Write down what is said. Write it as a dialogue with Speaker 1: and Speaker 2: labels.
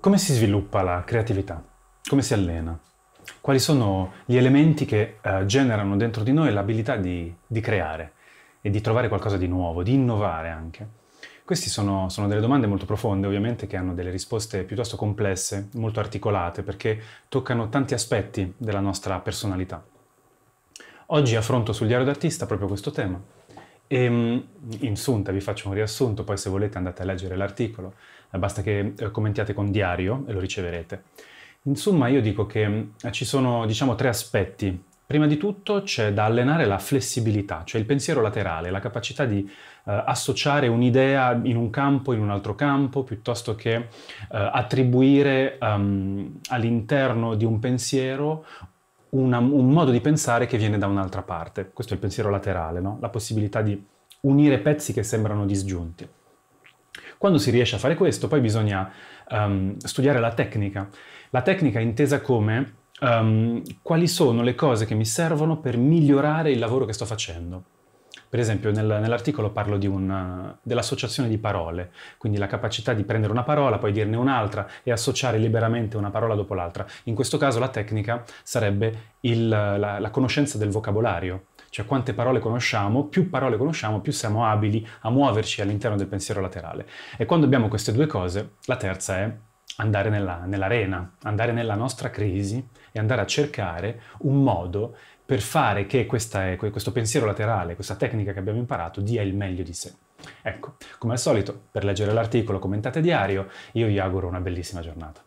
Speaker 1: Come si sviluppa la creatività? Come si allena? Quali sono gli elementi che eh, generano dentro di noi l'abilità di, di, creare e di trovare qualcosa di nuovo, di innovare anche? Queste sono, sono delle domande molto profonde, ovviamente, che hanno delle risposte piuttosto complesse, molto articolate, perché toccano tanti aspetti della nostra personalità. Oggi affronto sul Diario d'Artista proprio questo tema e, ehm, insunta, vi faccio un riassunto, poi se volete andate a leggere l'articolo, eh, basta che eh, commentiate con diario e lo riceverete. Insomma, io dico che eh, ci sono, diciamo, tre aspetti. Prima di tutto c'è da allenare la flessibilità, cioè il pensiero laterale, la capacità di eh, associare un'idea in un campo, in un altro campo, piuttosto che eh, attribuire um, all'interno di un pensiero una, un modo di pensare che viene da un'altra parte. Questo è il pensiero laterale, no? la possibilità di unire pezzi che sembrano disgiunti. Quando si riesce a fare questo, poi bisogna um, studiare la tecnica. La tecnica è intesa come um, quali sono le cose che mi servono per migliorare il lavoro che sto facendo. Per esempio nel, nell'articolo parlo di un, eh, dell'associazione di parole, quindi la capacità di prendere una parola, poi dirne un'altra e associare liberamente una parola dopo l'altra. In questo caso la tecnica sarebbe il, la, la conoscenza del vocabolario, cioè quante parole conosciamo, più parole conosciamo, più siamo abili a muoverci all'interno del pensiero laterale. E quando abbiamo queste due cose, la terza è andare nella, nell'arena, andare nella nostra crisi e andare a cercare un modo per fare che questa, questo pensiero laterale, questa tecnica che abbiamo imparato, dia il meglio di sé. Ecco, come al solito, per leggere l'articolo commentate diario, io vi auguro una bellissima giornata.